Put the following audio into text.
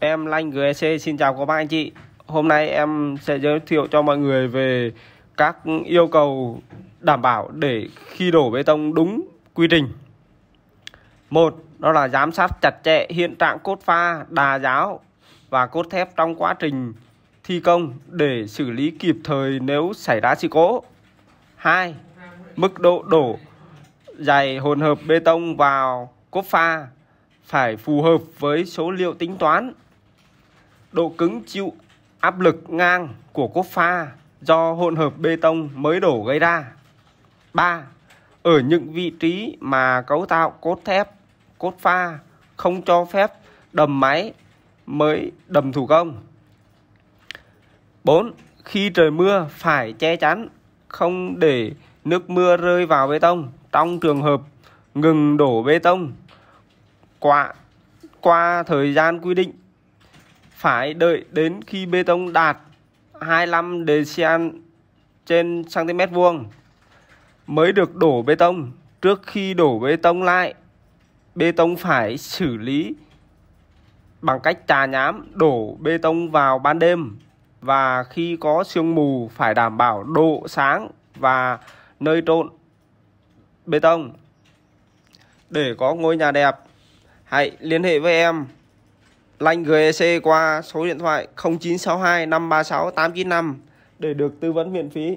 Em Lanh GEC xin chào các bạn anh chị Hôm nay em sẽ giới thiệu cho mọi người về các yêu cầu đảm bảo để khi đổ bê tông đúng quy trình Một, đó là giám sát chặt chẽ hiện trạng cốt pha, đà giáo và cốt thép trong quá trình thi công để xử lý kịp thời nếu xảy ra sự cố Hai, mức độ đổ dày hỗn hợp bê tông vào cốt pha phải phù hợp với số liệu tính toán độ cứng chịu áp lực ngang của cốt pha do hỗn hợp bê tông mới đổ gây ra. 3. Ở những vị trí mà cấu tạo cốt thép, cốt pha không cho phép đầm máy mới đầm thủ công. 4. Khi trời mưa phải che chắn, không để nước mưa rơi vào bê tông. Trong trường hợp ngừng đổ bê tông qua qua thời gian quy định phải đợi đến khi bê tông đạt 25 decian trên cm vuông mới được đổ bê tông. Trước khi đổ bê tông lại, bê tông phải xử lý bằng cách trà nhám đổ bê tông vào ban đêm và khi có sương mù phải đảm bảo độ sáng và nơi trộn bê tông. Để có ngôi nhà đẹp, hãy liên hệ với em lanh GEC qua số điện thoại 0962 536 895 để được tư vấn miễn phí.